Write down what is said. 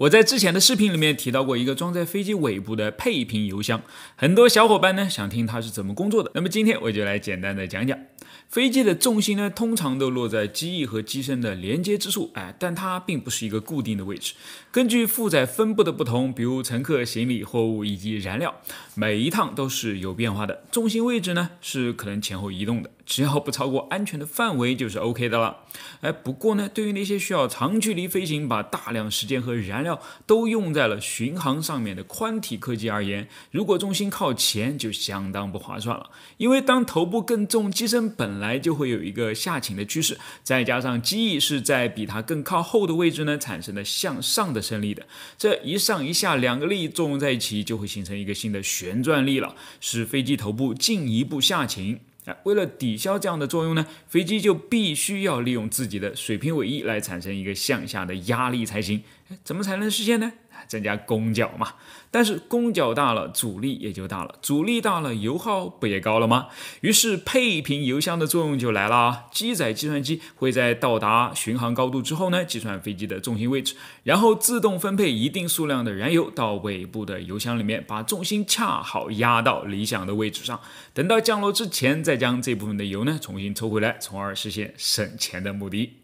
我在之前的视频里面提到过一个装在飞机尾部的配平油箱，很多小伙伴呢想听它是怎么工作的，那么今天我就来简单的讲讲。飞机的重心呢，通常都落在机翼和机身的连接之处，哎，但它并不是一个固定的位置。根据负载分布的不同，比如乘客、行李、货物以及燃料，每一趟都是有变化的。重心位置呢，是可能前后移动的，只要不超过安全的范围就是 O K 的了。哎，不过呢，对于那些需要长距离飞行，把大量时间和燃料都用在了巡航上面的宽体客机而言，如果重心靠前就相当不划算了，因为当头部更重，机身。本来就会有一个下倾的趋势，再加上机翼是在比它更靠后的位置呢产生的向上的升力的，这一上一下两个力作用在一起，就会形成一个新的旋转力了，使飞机头部进一步下倾。为了抵消这样的作用呢，飞机就必须要利用自己的水平尾翼来产生一个向下的压力才行。怎么才能实现呢？增加供角嘛。但是供角大了，阻力也就大了，阻力大了，油耗不也高了吗？于是配平油箱的作用就来了。啊。机载计算机会在到达巡航高度之后呢，计算飞机的重心位置，然后自动分配一定数量的燃油到尾部的油箱里面，把重心恰好压到理想的位置上。等到降落之前，再将这部分的油呢重新抽回来，从而实现省钱的目的。